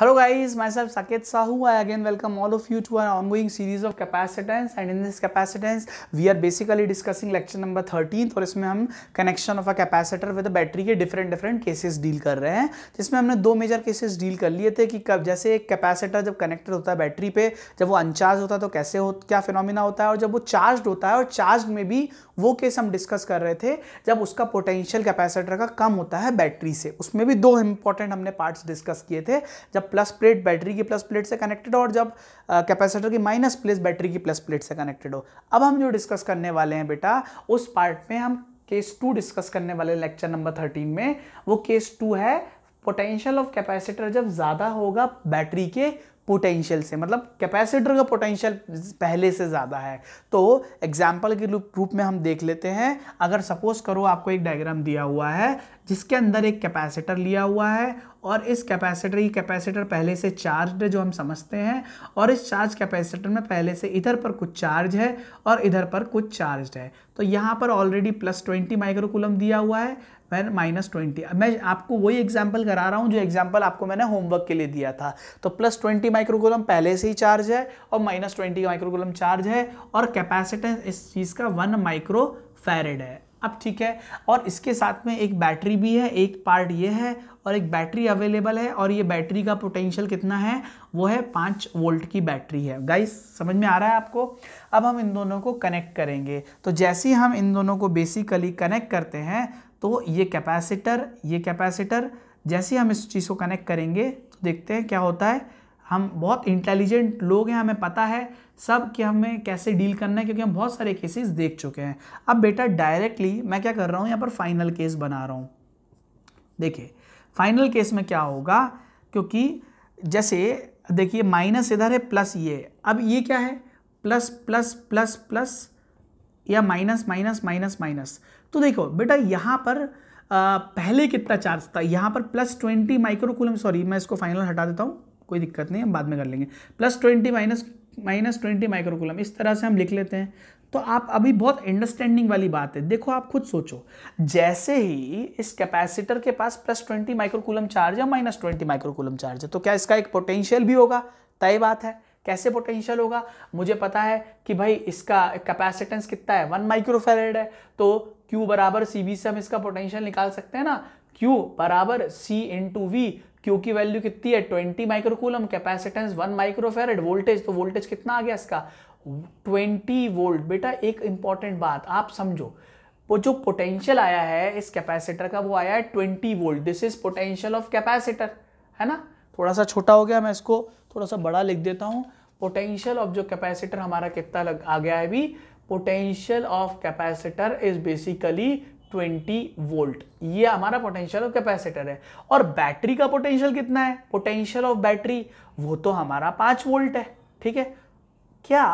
hello guys myself Saket Sahu I again welcome all of you to our ongoing series of capacitance and in this capacitance we are basically discussing lecture number thirteen और इसमें हम connection of a capacitor with a battery के different different cases deal कर रहे हैं जिसमें हमने दो मेजर केसेज डील कर लिए थे कि कब जैसे एक कैपेसिटर जब कनेक्टेड होता है बैटरी पे जब वो अनचार्ज होता है तो कैसे हो क्या फिनोमिना होता है और जब वो चार्ज होता है और चार्ज में भी वो केस हम डिस्कस कर रहे थे जब उसका पोटेंशियल कैपेसिटर का कम होता है बैटरी से उसमें भी दो इंपॉर्टेंट हमने पार्ट्स डिस्कस किए थे जब प्लस प्लेट बैटरी की प्लस प्लेट से कनेक्टेड हो और जब कैपेसिटर की माइनस प्लेस बैटरी की प्लस प्लेट से कनेक्टेड हो अब हम जो डिस्कस करने वाले हैं बेटा उस पार्ट में हम केस टू डिस्कस करने वाले लेक्चर नंबर थर्टीन में वो केस टू है पोटेंशियल ऑफ कैपेसिटर जब ज़्यादा होगा बैटरी के पोटेंशियल से मतलब कैपेसिटर का पोटेंशियल पहले से ज़्यादा है तो एग्जाम्पल के रूप में हम देख लेते हैं अगर सपोज करो आपको एक डायग्राम दिया हुआ है जिसके अंदर एक कैपेसिटर लिया हुआ है और इस कैपेसिटर ये कैपेसिटर पहले से चार्ज है जो हम समझते हैं और इस चार्ज कैपेसिटर में पहले से इधर पर कुछ चार्ज है और इधर पर कुछ चार्ज है तो यहाँ पर ऑलरेडी प्लस ट्वेंटी माइक्रोकुलम दिया हुआ है वैन माइनस ट्वेंटी मैं आपको वही एग्जाम्पल करा रहा हूँ जो एग्जाम्पल आपको मैंने होमवर्क के लिए दिया था तो प्लस ट्वेंटी माइक्रोकुलम पहले से ही चार्ज है और माइनस ट्वेंटी माइक्रोकुलम चार्ज है और कैपेसिटेंस इस चीज़ का वन माइक्रो फैरेड है अब ठीक है और इसके साथ में एक बैटरी भी है एक पार्ट ये है और एक बैटरी अवेलेबल है और ये बैटरी का पोटेंशियल कितना है वो है पाँच वोल्ट की बैटरी है गाइस समझ में आ रहा है आपको अब हम इन दोनों को कनेक्ट करेंगे तो जैसे ही हम इन दोनों को बेसिकली कनेक्ट करते हैं तो ये कैपेसिटर ये कैपेसिटर जैसे ही हम इस चीज़ को कनेक्ट करेंगे तो देखते हैं क्या होता है हम बहुत इंटेलिजेंट लोग हैं हमें पता है सब कि हमें कैसे डील करना है क्योंकि हम बहुत सारे केसेस देख चुके हैं अब बेटा डायरेक्टली मैं क्या कर रहा हूँ यहाँ पर फाइनल केस बना रहा हूँ देखिए फाइनल केस में क्या होगा क्योंकि जैसे देखिए माइनस इधर है प्लस ये अब ये क्या है प्लस प्लस प्लस प्लस या माइनस माइनस माइनस माइनस तो देखो बेटा यहाँ पर आ, पहले कितना चार्ज था यहाँ पर प्लस ट्वेंटी माइक्रोकुलम सॉरी मैं इसको फाइनल हटा देता हूँ कोई दिक्कत नहीं हम बाद में कर लेंगे plus twenty minus minus twenty microcoulomb इस तरह से हम लिख लेते हैं तो आप अभी बहुत अंडरस्टैंडिंग वाली बात है देखो आप खुद सोचो जैसे ही इस कैपेसिटर के पास प्लस ट्वेंटी माइक्रोकुलम चार्ज है माइनस ट्वेंटी माइक्रोकुलम चार्ज है तो क्या इसका एक पोटेंशियल भी होगा तय बात है कैसे पोटेंशियल होगा मुझे पता है कि भाई इसका कैपेसिटेंस कितना है वन माइक्रोफेरेड है तो क्यू बराबर सी बी से हम इसका पोटेंशियल निकाल सकते हैं ना क्यू बराबर C into V Q की वैल्यू कितनी है twenty microcoulomb capacitance one microfarad voltage तो वोल्टेज कितना आ गया इसका ट्वेंटी वोल्ट बेटा एक इंपॉर्टेंट बात आप समझो वो जो पोटेंशियल आया है इस कैपेसिटर का वो आया है twenty volt this is potential of capacitor है ना थोड़ा सा छोटा हो गया मैं इसको थोड़ा सा बड़ा लिख देता हूँ पोटेंशियल ऑफ जो कैपेसिटर हमारा कितना लग आ गया है अभी potential of capacitor is basically twenty volt ये हमारा पोटेंशियल ऑफ कैपेसिटर है और बैटरी का पोटेंशियल कितना है पोटेंशियल ऑफ बैटरी वो तो हमारा पाँच वोल्ट है ठीक है क्या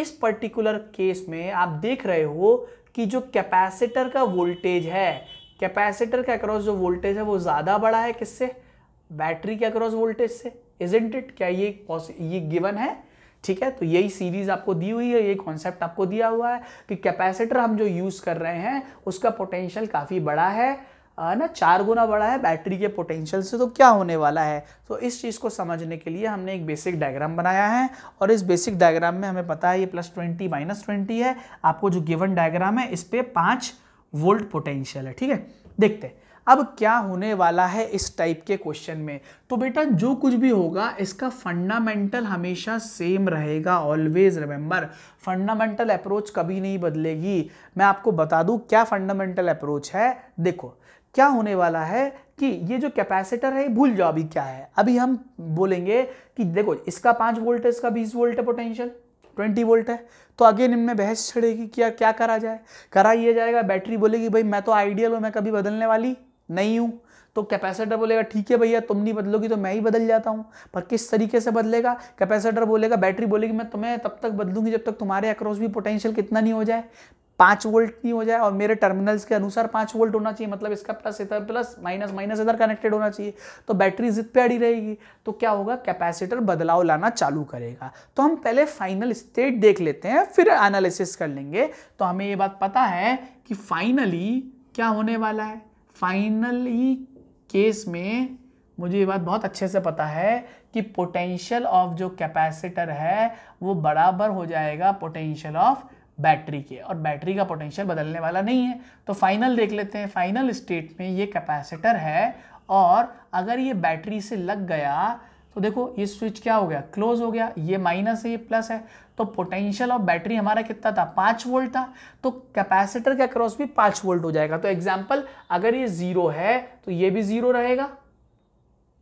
इस पर्टिकुलर केस में आप देख रहे हो कि जो कैपेसिटर का वोल्टेज है कैपेसिटर के अक्रॉस जो वोल्टेज है वो ज़्यादा बड़ा है किससे बैटरी के अक्रॉस वोल्टेज से इजेंट इट क्या ये ये गिवन है ठीक है तो यही सीरीज आपको दी हुई है ये कॉन्सेप्ट आपको दिया हुआ है कि कैपेसिटर हम जो यूज़ कर रहे हैं उसका पोटेंशियल काफ़ी बड़ा है ना चार गुना बड़ा है बैटरी के पोटेंशियल से तो क्या होने वाला है तो इस चीज़ को समझने के लिए हमने एक बेसिक डायग्राम बनाया है और इस बेसिक डायग्राम में हमें पता है ये प्लस ट्वेंटी माइनस ट्वेंटी है आपको जो गिवन डायग्राम है इस पर पाँच वोल्ट पोटेंशियल है ठीक है देखते हैं अब क्या होने वाला है इस टाइप के क्वेश्चन में तो बेटा जो कुछ भी होगा इसका फंडामेंटल हमेशा सेम रहेगा ऑलवेज रिमेंबर फंडामेंटल अप्रोच कभी नहीं बदलेगी मैं आपको बता दूं क्या फंडामेंटल अप्रोच है देखो क्या होने वाला है कि ये जो कैपेसिटर है भूल जाओ अभी क्या है अभी हम बोलेंगे कि देखो इसका पाँच वोल्ट है इसका बीस वोल्ट है पोटेंशियल ट्वेंटी वोल्ट है तो अगेन इनमें बहस छड़ेगी क्या क्या करा जाए करा ये जाएगा बैटरी बोलेगी भाई मैं तो आइडियल हूँ मैं कभी बदलने वाली नहीं हूँ तो कैपेसिटर बोलेगा ठीक है भैया तुम नहीं बदलोगी तो मैं ही बदल जाता हूँ पर किस तरीके से बदलेगा कैपेसिटर बोलेगा बैटरी बोलेगी मैं तुम्हें तब तक बदलूंगी जब तक तुम्हारे अक्रॉस भी पोटेंशियल कितना नहीं हो जाए पाँच वोल्ट नहीं हो जाए और मेरे टर्मिनल्स के अनुसार पाँच वोल्ट होना चाहिए मतलब इसका प्लस इधर प्लस माइनस माइनस इधर कनेक्टेड होना चाहिए तो बैटरी जिद पे अड़ी रहेगी तो क्या होगा कैपेसिटर बदलाव लाना चालू करेगा तो हम पहले फाइनल स्टेट देख लेते हैं फिर एनालिसिस कर लेंगे तो हमें ये बात पता है कि फाइनली क्या होने वाला है फाइनली केस में मुझे ये बात बहुत अच्छे से पता है कि पोटेंशियल ऑफ जो कैपेसिटर है वो बराबर हो जाएगा पोटेंशियल ऑफ बैटरी के और बैटरी का पोटेंशियल बदलने वाला नहीं है तो फाइनल देख लेते हैं फाइनल स्टेट में ये कैपेसिटर है और अगर ये बैटरी से लग गया तो देखो ये स्विच क्या हो गया क्लोज हो गया ये माइनस है ये प्लस है तो पोटेंशियल ऑफ बैटरी हमारा कितना था पांच वोल्ट था तो कैपेसिटर के क्रॉस भी पांच वोल्ट हो जाएगा तो एग्जाम्पल अगर ये ज़ीरो है तो ये भी ज़ीरो रहेगा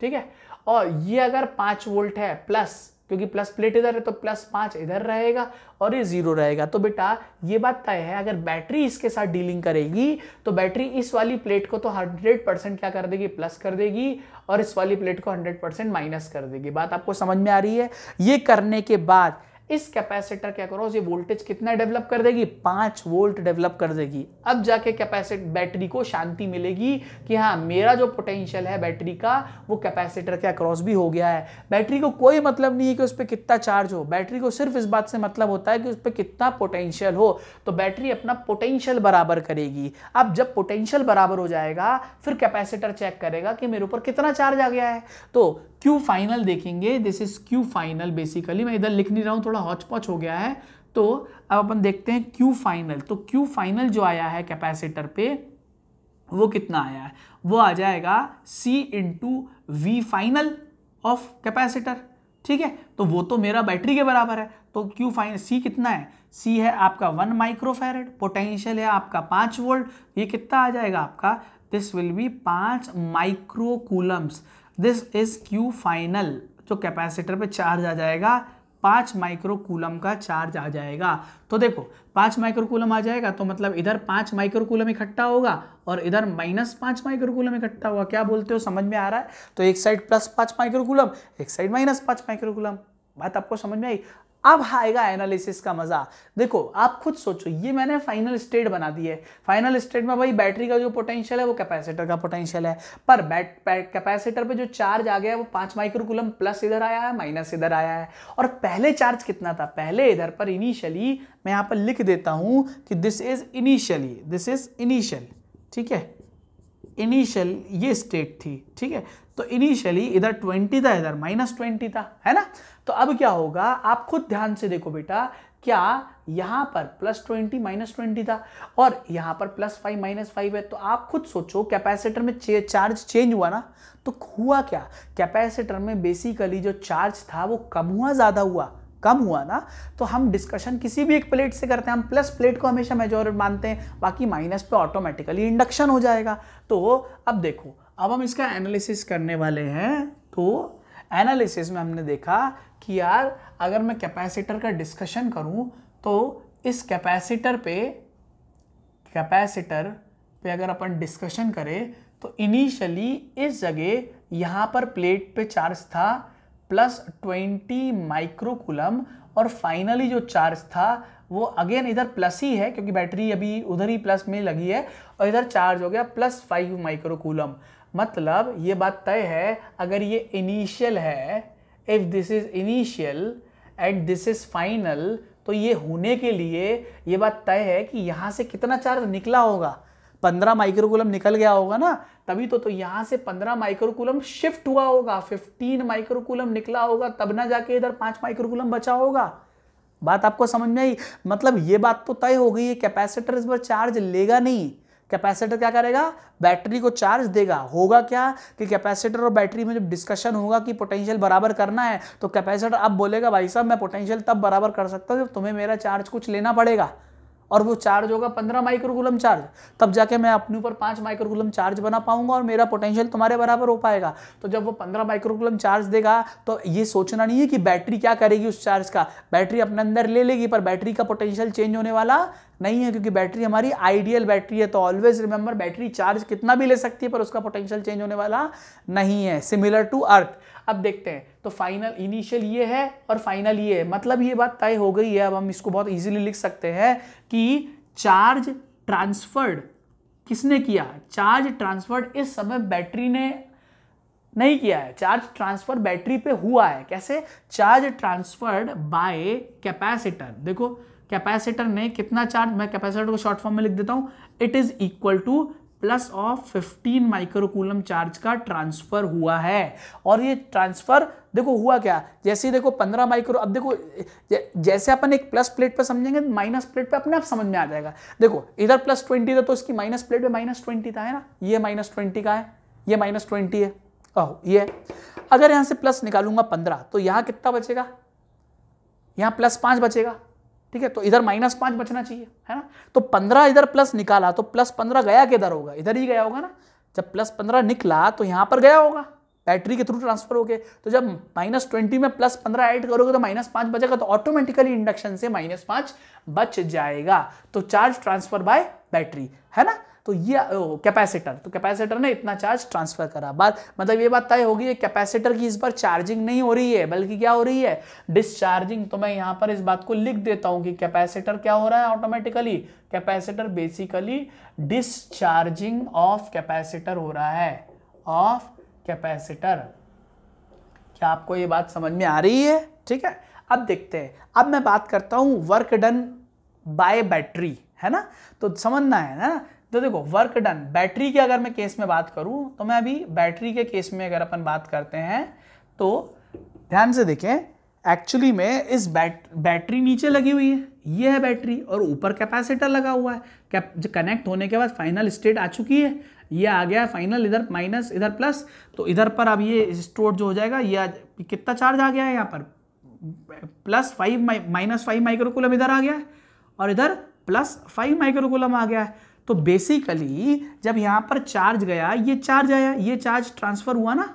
ठीक है और ये अगर पांच वोल्ट है प्लस क्योंकि प्लस प्लेट इधर है तो प्लस पाँच इधर रहेगा और ये ज़ीरो रहेगा तो बेटा ये बात तय है अगर बैटरी इसके साथ डीलिंग करेगी तो बैटरी इस वाली प्लेट को तो हंड्रेड परसेंट क्या कर देगी प्लस कर देगी और इस वाली प्लेट को हंड्रेड परसेंट माइनस कर देगी बात आपको समझ में आ रही है ये करने के बाद इस कैपेसिटर के अक्रॉस ये वोल्टेज कितना डेवलप कर देगी पांच वोल्ट डेवलप कर देगी अब जाके कैपेसिट बैटरी को शांति मिलेगी कि हाँ मेरा जो पोटेंशियल है बैटरी का वो कैपेसिटर के अक्रॉस भी हो गया है बैटरी को कोई मतलब नहीं है कि उस पर कितना चार्ज हो बैटरी को सिर्फ इस बात से मतलब होता है कि उस पर कितना पोटेंशियल हो तो बैटरी अपना पोटेंशियल बराबर करेगी अब जब पोटेंशियल बराबर हो जाएगा फिर कैपेसिटर चेक करेगा कि मेरे ऊपर कितना चार्ज आ गया है तो क्यू फाइनल देखेंगे this is Q final basically मैं इधर लिख नहीं रहा हूँ थोड़ा हॉचपॉच हो गया है तो अब अपन देखते हैं क्यू फाइनल तो क्यू फाइनल जो आया है कैपेसिटर पे वो कितना आया है वो आ जाएगा C into V final of capacitor ठीक है तो वो तो मेरा बैटरी के बराबर है तो क्यू फाइन सी कितना है सी है आपका वन माइक्रोफेरेड पोटेंशियल है आपका पाँच वोल्ट ये कितना आ जाएगा आपका दिस विल बी पाँच microcoulombs this is Q final तो कैपेसिटर पे चार्ज आ जाएगा पाँच माइक्रोकूलम का चार्ज आ जाएगा तो देखो पाँच माइक्रोकूलम आ जाएगा तो मतलब इधर पाँच माइक्रोकूलम इकट्ठा होगा और इधर माइनस पाँच माइक्रोकूलम इकट्ठा होगा क्या बोलते हो समझ में आ रहा है तो एक साइड प्लस पाँच माइक्रोकूलम एक साइड माइनस पाँच माइक्रोकूलम बात आपको समझ में आई अब आएगा एनालिसिस का मजा देखो आप खुद सोचो ये मैंने फाइनल स्टेट बना दी है फाइनल स्टेट में भाई बैटरी का जो पोटेंशियल है वो कैपेसिटर का पोटेंशियल है पर बैट कैपेसिटर पे जो चार्ज आ गया है वो पांच माइक्रोकुलम प्लस इधर आया है माइनस इधर आया है और पहले चार्ज कितना था पहले इधर पर इनिशियली मैं यहाँ पर लिख देता हूँ कि this is initially this is initial ठीक है इनिशियल ये स्टेट थी ठीक है तो इनिशियली इधर 20 था इधर माइनस ट्वेंटी था है ना तो अब क्या होगा आप खुद ध्यान से देखो बेटा क्या यहाँ पर प्लस ट्वेंटी माइनस ट्वेंटी था और यहाँ पर प्लस फाइव माइनस फाइव है तो आप खुद सोचो कैपेसिटर में चे, चार्ज चेंज हुआ ना तो हुआ क्या कैपेसिटर में बेसिकली जो चार्ज था वो कम हुआ ज़्यादा हुआ कम हुआ ना तो हम डिस्कशन किसी भी एक प्लेट से करते हैं हम प्लस प्लेट को हमेशा मेजोर मानते हैं बाकी माइनस पे ऑटोमेटिकली इंडक्शन हो जाएगा तो अब देखो अब हम इसका एनालिसिस करने वाले हैं तो एनालिसिस में हमने देखा कि यार अगर मैं कैपेसिटर का डिस्कशन करूं तो इस कैपेसिटर पे कैपेसिटर पे अगर अपन डिस्कशन करें तो इनिशियली इस जगह यहाँ पर प्लेट पे चार्ज था प्लस ट्वेंटी माइक्रोकुलम और फाइनली जो चार्ज था वो अगेन इधर प्लस ही है क्योंकि बैटरी अभी उधर ही प्लस में लगी है और इधर चार्ज हो गया प्लस फाइव माइक्रोकुलम मतलब ये बात तय है अगर ये इनिशियल है if this is initial and this is final तो ये होने के लिए ये बात तय है कि यहाँ से कितना चार्ज निकला होगा पंद्रह माइक्रोकुलम निकल गया होगा ना तभी तो तो यहाँ से पंद्रह माइक्रोकुलम शिफ्ट हुआ होगा फिफ्टीन माइक्रोकुलम निकला होगा तब ना जाके इधर पांच माइक्रोकुलम बचा होगा बात आपको समझ में आई मतलब ये बात तो तय हो गई है कैपेसिटर इस बार चार्ज लेगा नहीं कैपेसिटर क्या करेगा बैटरी को चार्ज देगा होगा क्या कि कैपेसिटर और बैटरी में जब डिस्कशन होगा कि पोटेंशियल बराबर करना है तो कैपेसिटर अब बोलेगा भाई साहब मैं पोटेंशियल तब बराबर कर सकता हूँ जब तुम्हें मेरा चार्ज कुछ लेना पड़ेगा और वो चार्ज होगा पंद्रह माइक्रोगुलम चार्ज तब जाके मैं अपने ऊपर पाँच माइक्रोगुलम चार्ज बना पाऊंगा और मेरा पोटेंशियल तुम्हारे बराबर हो पाएगा तो जब वो पंद्रह माइक्रोगुलम चार्ज देगा तो ये सोचना नहीं है कि बैटरी क्या करेगी उस चार्ज का बैटरी अपने अंदर ले लेगी पर बैटरी का पोटेंशियल चेंज होने वाला नहीं है क्योंकि बैटरी हमारी आइडियल बैटरी है तो ऑलवेज रिमेंबर बैटरी चार्ज कितना भी ले सकती है पर उसका पोटेंशियल चेंज होने वाला नहीं है सिमिलर टू अर्थ अब देखते हैं तो फाइनल इनिशियल ये है और फाइनल ये है मतलब ये बात तय हो गई है अब हम इसको बहुत इजीली लिख सकते हैं कि चार्ज ट्रांसफर्ड किसने किया चार्ज ट्रांसफर्ड इस समय बैटरी ने नहीं किया है चार्ज ट्रांसफर बैटरी पे हुआ है कैसे चार्ज ट्रांसफर्ड बाय कैपेसिटर देखो कैपेसिटर ने कितना चार्ज मैं कैपेसिटर को शॉर्ट फॉर्म में लिख देता हूं it is equal to plus of 15 microcoulomb charge का ट्रांसफर हुआ है और ये ट्रांसफर देखो हुआ क्या जैसे ही देखो 15 माइक्रो अब देखो जैसे अपन एक प्लस प्लेट पर समझेंगे माइनस प्लेट पे अपने आप समझ में आ जाएगा देखो इधर प्लस ट्वेंटी था तो इसकी माइनस प्लेट पे माइनस ट्वेंटी था है ना ये माइनस ट्वेंटी का है ये माइनस ट्वेंटी है ओ, ये अगर यहाँ से प्लस निकालूंगा पंद्रह तो यहां कितना बचेगा यहाँ प्लस पांच बचेगा ठीक है तो इधर माइनस पांच बचना चाहिए है ना तो पंद्रह इधर प्लस निकाला तो प्लस पंद्रह गया किधर होगा इधर ही गया होगा ना जब प्लस पंद्रह निकला तो यहां पर गया होगा बैटरी के थ्रू ट्रांसफर हो गए तो जब माइनस ट्वेंटी में प्लस पंद्रह ऐड करोगे तो माइनस पांच बचेगा तो ऑटोमेटिकली इंडक्शन से माइनस पांच बच जाएगा तो चार्ज ट्रांसफर बाय बैटरी है ना तो ये कैपेसिटर तो कैपेसिटर ने इतना चार्ज ट्रांसफर करा बात मतलब ये बात तय होगी कैपेसिटर की इस बार चार्जिंग नहीं हो रही है बल्कि क्या हो रही है डिस्चार्जिंग तो मैं यहां पर इस बात को लिख देता हूं कि कैपेसिटर क्या हो रहा है automatically capacitor basically discharging of capacitor हो रहा है ऑफ कैपेसिटर क्या आपको ये बात समझ में आ रही है ठीक है अब देखते हैं अब मैं बात करता हूं वर्क डन बाय बैटरी है ना तो समझना है ना तो देखो वर्क डन बैटरी के अगर मैं केस में बात करूं तो मैं अभी बैटरी के केस में अगर अपन बात करते हैं तो ध्यान से देखें एक्चुअली में इस बैट बैटरी नीचे लगी हुई है ये है बैटरी और ऊपर कैपेसिटर लगा हुआ है कैप कनेक्ट होने के बाद फाइनल स्टेट आ चुकी है ये आ गया फाइनल इधर माइनस इधर प्लस तो इधर पर अब ये स्टोर जो हो जाएगा ये कितना चार्ज आ गया है यहाँ पर plus five minus five microcoulomb इधर आ गया है और इधर प्लस फाइव माइक्रोकुलम आ गया है तो बेसिकली जब यहाँ पर चार्ज गया ये चार्ज आया ये चार्ज ट्रांसफर हुआ ना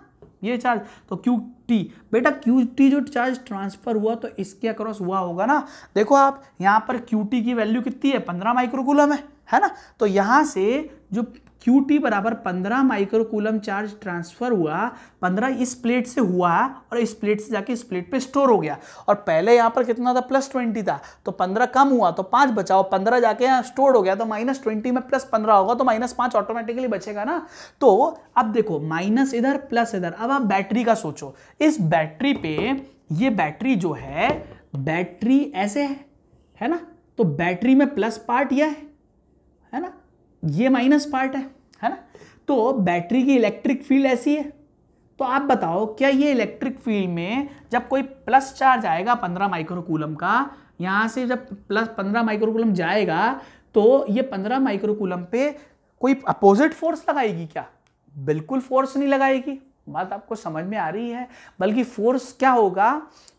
ये चार्ज तो क्यू टी बेटा क्यू टी जो चार्ज ट्रांसफर हुआ तो इसके अक्रॉस हुआ होगा ना देखो आप यहाँ पर क्यू टी की वैल्यू कितनी है पंद्रह माइक्रोकुलम है है ना तो यहाँ से जो क्यू टी बराबर पंद्रह माइक्रोकूलम चार्ज ट्रांसफर हुआ पंद्रह इस प्लेट से हुआ और इस प्लेट से जाके इस प्लेट पे स्टोर हो गया और पहले यहाँ पर कितना था प्लस ट्वेंटी था तो पंद्रह कम हुआ तो पाँच बचाओ पंद्रह जाके यहाँ स्टोर हो गया तो माइनस ट्वेंटी में प्लस पंद्रह होगा तो माइनस पाँच ऑटोमेटिकली बचेगा ना तो अब देखो माइनस इधर प्लस इधर अब आप बैटरी का सोचो इस बैटरी पे ये बैटरी जो है बैटरी ऐसे है है ना तो बैटरी में प्लस पार्ट यह है ये माइनस पार्ट है है ना तो बैटरी की इलेक्ट्रिक फील्ड ऐसी है तो आप बताओ क्या ये इलेक्ट्रिक फील्ड में जब कोई प्लस चार्ज आएगा पंद्रह माइक्रोकूलम का यहाँ से जब प्लस पंद्रह माइक्रोकूलम जाएगा तो ये पंद्रह माइक्रोकूलम पे कोई अपोजिट फोर्स लगाएगी क्या बिल्कुल फोर्स नहीं लगाएगी बात आपको समझ में आ रही है बल्कि फोर्स क्या होगा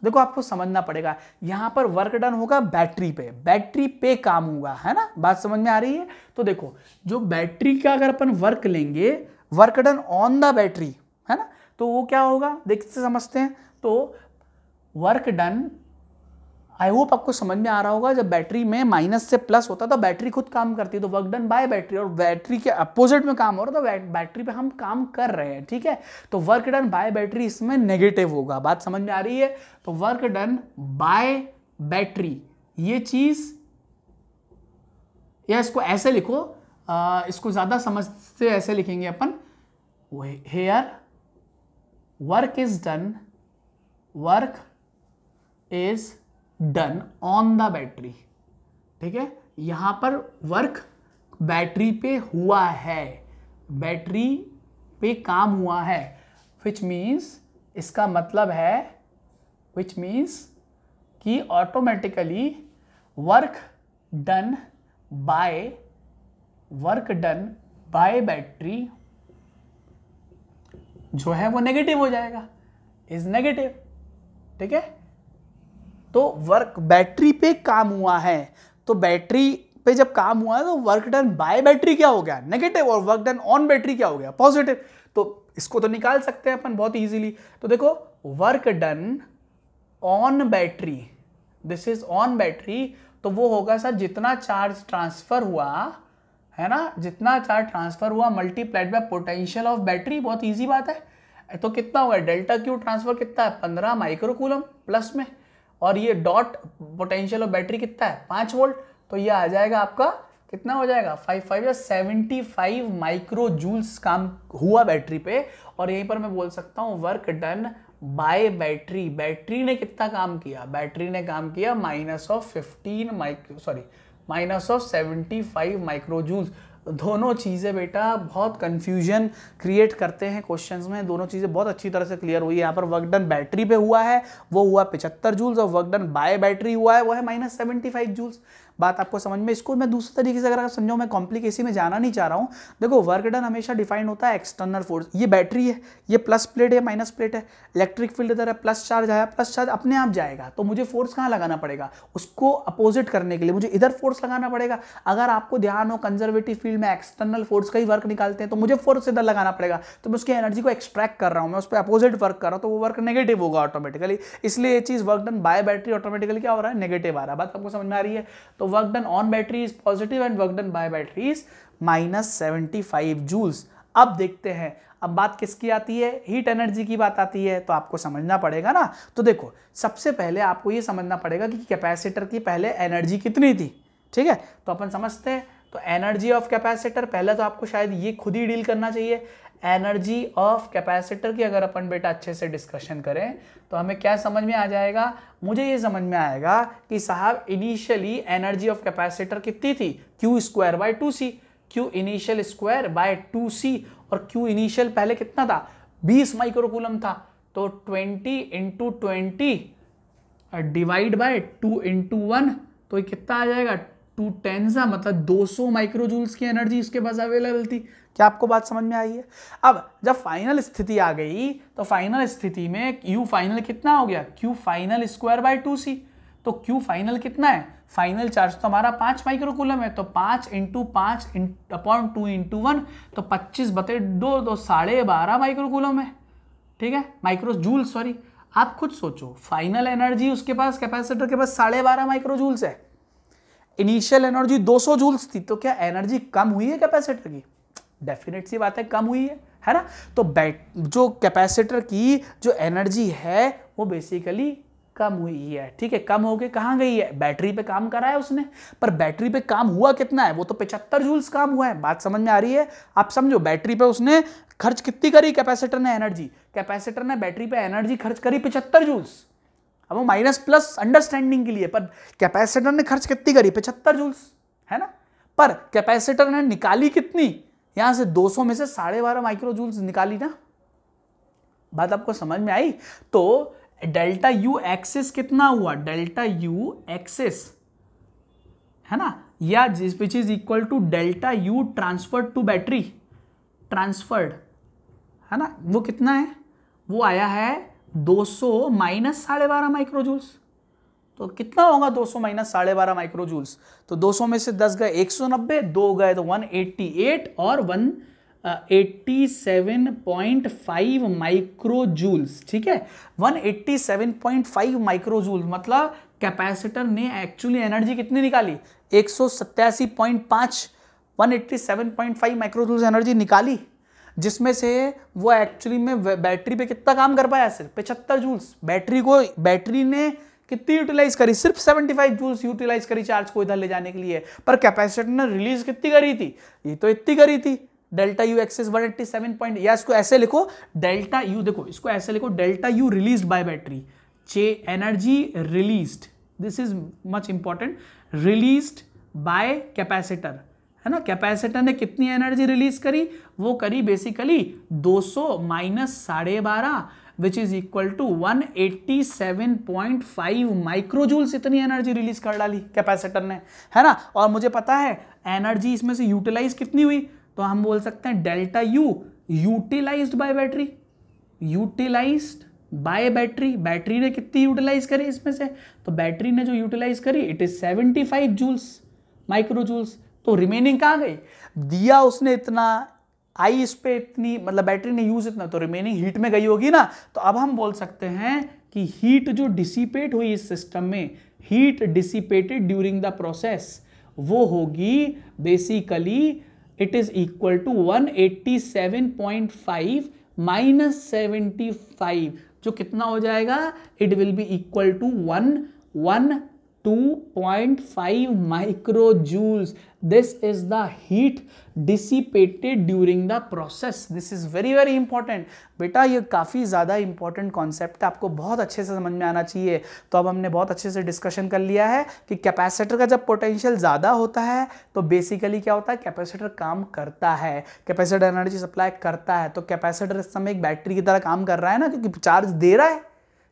देखो आपको समझना पड़ेगा यहां पर वर्क डन होगा बैटरी पे बैटरी पे काम होगा है ना बात समझ में आ रही है तो देखो जो बैटरी का अगर अपन वर्क लेंगे work done on the battery है ना तो वो क्या होगा देखते समझते हैं तो वर्क डन आई होप आपको समझ में आ रहा होगा जब बैटरी में माइनस से प्लस होता तो बैटरी खुद काम करती है तो वर्क डन बाय बैटरी और बैटरी के अपोजिट में काम हो रहा तो बैटरी पे हम काम कर रहे हैं ठीक है तो वर्क डन बाय बैटरी इसमें नेगेटिव होगा बात समझ में आ रही है तो वर्क डन बाय बैटरी ये चीज या इसको ऐसे लिखो आ, इसको ज़्यादा समझ से ऐसे लिखेंगे अपन here work is done work is done on the battery ठीक है यहां पर वर्क बैटरी पे हुआ है बैटरी पे काम हुआ है विच मीन्स इसका मतलब है विच मीन्स कि automatically work done by work done by battery जो है वो नेगेटिव हो जाएगा इज नेगेटिव ठीक है तो वर्क बैटरी पे काम हुआ है तो बैटरी पे जब काम हुआ है तो वर्क डन बाय बैटरी क्या हो गया नेगेटिव और वर्क डन ऑन बैटरी क्या हो गया पॉजिटिव तो इसको तो निकाल सकते हैं अपन बहुत इजीली तो देखो work done on battery this is on battery तो वो होगा सर जितना चार्ज ट्रांसफर हुआ है ना जितना चार्ज ट्रांसफर हुआ multiplied by potential of battery बहुत ईजी बात है तो कितना हुआ डेल्टा क्यू ट्रांसफर कितना है पंद्रह माइक्रोकूलम प्लस में और ये डॉट पोटेंशियल ऑफ बैटरी कितना है पाँच वोल्ट तो ये आ जाएगा आपका कितना हो जाएगा फाइव फाइव या सेवेंटी फाइव माइक्रो जूल्स काम हुआ बैटरी पे और यहीं पर मैं बोल सकता हूँ work done by battery battery ने कितना काम किया बैटरी ने काम किया minus of fifteen micro sorry minus of seventy five micro joules दोनों चीज़ें बेटा बहुत कन्फ्यूजन क्रिएट करते हैं क्वेश्चन में दोनों चीज़ें बहुत अच्छी तरह से क्लियर हुई है यहाँ पर वर्क डन बैटरी पे हुआ है वो हुआ पिछहत्तर जूल्स और वर्क डन बाय बैटरी हुआ है वो है माइनस सेवेंटी फाइव जूल्स बात आपको समझ में इसको मैं दूसरे तरीके से अगर आप समझो मैं कॉम्प्लिकेसी में जाना नहीं चाह रहा हूँ देखो वर्क डन हमेशा डिफाइंड होता है एक्सटर्नल फोर्स ये बैटरी है ये प्लस प्लेट है माइनस प्लेट है इलेक्ट्रिक फील्ड इधर है प्लस चार्ज आया प्लस चार्ज अपने आप जाएगा तो मुझे फोर्स कहाँ लगाना पड़ेगा उसको अपोजिट करने के लिए मुझे इधर फोर्स लगाना पड़ेगा अगर आपको ध्यान हो कंजर्वेटिव फील्ड में एक्सटर्नल फोर्स का ही वर्क निकालते हैं तो मुझे फोर्स इधर लगाना पड़ेगा तो मैं उसकी एनर्जी को एक्सट्रैक्ट कर रहा हूँ मैं उस पर अपोजिट वर्क कर रहा हूँ तो वो वर्क नेगेटिव होगा ऑटोमेटिकली इसलिए ये चीज़ work done by battery automatically क्या हो रहा है नेगेटिव आ रहा है बात आपको समझ में आ रही है तो work done on battery is positive and work done by battery is minus seventy five joules अब देखते हैं अब बात किसकी आती है हीट एनर्जी की बात आती है तो आपको समझना पड़ेगा ना तो देखो सबसे पहले आपको ये समझना पड़ेगा कि कैपेसिटर की पहले एनर्जी कितनी थी ठीक है तो अपन समझते हैं तो एनर्जी ऑफ कैपेसिटर पहले तो आपको शायद ये खुद ही डील करना चाहिए एनर्जी ऑफ कैपेसिटर की अगर अपन बेटा अच्छे से डिस्कशन करें तो हमें क्या समझ में आ जाएगा मुझे ये समझ में आएगा कि साहब इनिशियली एनर्जी ऑफ कैपेसिटर कितनी थी Q square by two C Q initial square by two C और क्यू इनिशियल पहले कितना था बीस माइक्रोकुलम था तो twenty into twenty divide by two into one तो कितना आ जाएगा टू टेंजा मतलब 200 माइक्रोजूल्स की एनर्जी उसके पास अवेलेबल थी क्या आपको बात समझ में आई है अब जब फाइनल स्थिति आ गई तो फाइनल स्थिति में यू फाइनल कितना हो गया Q final square by two C तो क्यू फाइनल कितना है फाइनल चार्ज तो हमारा पाँच माइक्रोकुलम है तो पाँच इंटू पाँच अपॉन टू इंटू वन तो पच्चीस बते दो तो साढ़े बारह माइक्रोकुलम है ठीक है माइक्रो जूल सॉरी आप खुद सोचो फाइनल एनर्जी उसके पास कैपेसिटर के पास साढ़े बारह माइक्रोजूल्स है इनिशियल एनर्जी 200 जूल्स थी तो क्या एनर्जी कम हुई है कैपेसिटर की डेफिनेट सी बात है कम हुई है है ना तो बैट जो कैपेसिटर की जो एनर्जी है वो बेसिकली कम हुई है ठीक है कम होके कहाँ गई है बैटरी पे काम करा है उसने पर बैटरी पे काम हुआ कितना है वो तो पिछहत्तर जूल्स काम हुआ है बात समझ में आ रही है आप समझो बैटरी पे उसने खर्च कितनी करी कैपेसिटर ने एनर्जी कैपेसिटर ने बैटरी पे एनर्जी खर्च करी पिछहत्तर जूल्स अब वो माइनस प्लस अंडरस्टैंडिंग के लिए पर कैपेसिटर ने खर्च कितनी करी पचहत्तर जूल्स है ना पर कैपेसिटर ने निकाली कितनी यहां से 200 में से साढ़े बारह माइक्रो जूल्स निकाली ना बात आपको समझ में आई तो डेल्टा यू एक्सिस कितना हुआ डेल्टा यू एक्सिस है ना या जिस which is equal to delta U transferred to battery transferred है ना वो कितना है वो आया है दो सौ माइनस साढ़े बारह माइक्रोजूल्स तो कितना होगा 200 सौ माइनस साढ़े बारह माइक्रोजूल्स तो तो 200 में से 10 गए 190 दो गए तो 188 और 187.5 फाइव माइक्रोजूल्स ठीक है 187.5 फाइव माइक्रोजूल मतलब कैपेसिटर ने एक्चुअली एनर्जी कितनी निकाली एक सौ सत्तासी पॉइंट पाँच one eighty seven point five microjoules energy निकाली जिसमें से वो एक्चुअली में बैटरी पे कितना काम कर पाया सिर्फ पचहत्तर जूल्स बैटरी को बैटरी ने कितनी यूटिलाइज करी सिर्फ 75 जूल्स यूटिलाइज करी चार्ज को इधर ले जाने के लिए पर कैपेसिटर ने रिलीज कितनी करी थी ये तो इतनी करी थी delta U excess one eighty seven point या इसको ऐसे लिखो डेल्टा यू देखो इसको ऐसे लिखो delta U release by battery चे energy release this is much important release by capacitor है ना कैपेसिटर ने कितनी एनर्जी रिलीज करी वो करी बेसिकली 200 सौ माइनस साढ़े बारह which is equal to five microjoules इतनी एनर्जी रिलीज कर डाली कैपेसिटर ने है ना और मुझे पता है एनर्जी इसमें से यूटिलाइज कितनी हुई तो हम बोल सकते हैं delta U utilize by battery utilize by battery battery ने कितनी यूटिलाइज करी इसमें से तो बैटरी ने जो यूटिलाइज करी it is 75 joules micro joules तो रिमेनिंग कहाँ गई दिया उसने इतना आई इस पर इतनी मतलब बैटरी ने यूज इतना तो रिमेनिंग हीट में गई होगी ना तो अब हम बोल सकते हैं कि हीट जो डिसिपेट हुई इस सिस्टम में heat dissipated during the process वो होगी basically it is equal to 187.5 minus seventy five जो कितना हो जाएगा it will be equal to one one 2.5 joules this is the heat dissipated during the process this is very very important बेटा ये काफ़ी ज़्यादा इंपॉर्टेंट कॉन्सेप्ट है आपको बहुत अच्छे से समझ में आना चाहिए तो अब हमने बहुत अच्छे से डिस्कशन कर लिया है कि कैपेसिटर का जब पोटेंशियल ज़्यादा होता है तो बेसिकली क्या होता है कैपेसिटर काम करता है कैपेसिटर एनर्जी सप्लाई करता है तो कैपेसिटर इस समय एक बैटरी की तरह काम कर रहा है ना क्योंकि चार्ज दे रहा है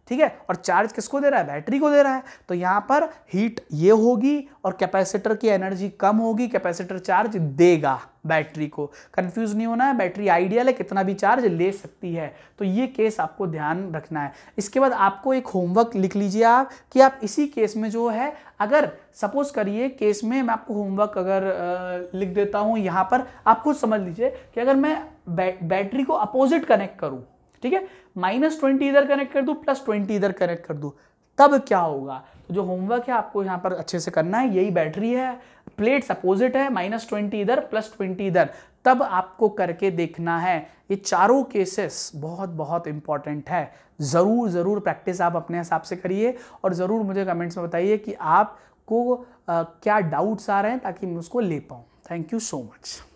ठीक है और चार्ज किसको दे रहा है बैटरी को दे रहा है तो यहाँ पर हीट ये होगी और कैपेसिटर की एनर्जी कम होगी कैपेसिटर चार्ज देगा बैटरी को कंफ्यूज नहीं होना है बैटरी आइडियल है कितना भी चार्ज ले सकती है तो ये केस आपको ध्यान रखना है इसके बाद आपको एक होमवर्क लिख लीजिए आप कि आप इसी केस में जो है अगर सपोज करिए केस में मैं आपको होमवर्क अगर आ, लिख देता हूँ यहाँ पर आप खुद समझ लीजिए कि अगर मैं बै, बैटरी को अपोजिट कनेक्ट करूँ ठीक है माइनस ट्वेंटी इधर कनेक्ट कर दू प्लस ट्वेंटी इधर कनेक्ट कर दू तब क्या होगा तो जो होमवर्क है आपको यहां पर अच्छे से करना है यही बैटरी है प्लेट्स अपोजिट है माइनस ट्वेंटी इधर प्लस ट्वेंटी इधर तब आपको करके देखना है ये चारों केसेस बहुत बहुत इंपॉर्टेंट है ज़रूर ज़रूर प्रैक्टिस आप अपने हिसाब से करिए और ज़रूर मुझे कमेंट्स में बताइए कि आपको क्या डाउट्स आ रहे हैं ताकि मैं उसको ले पाऊँ थैंक यू सो मच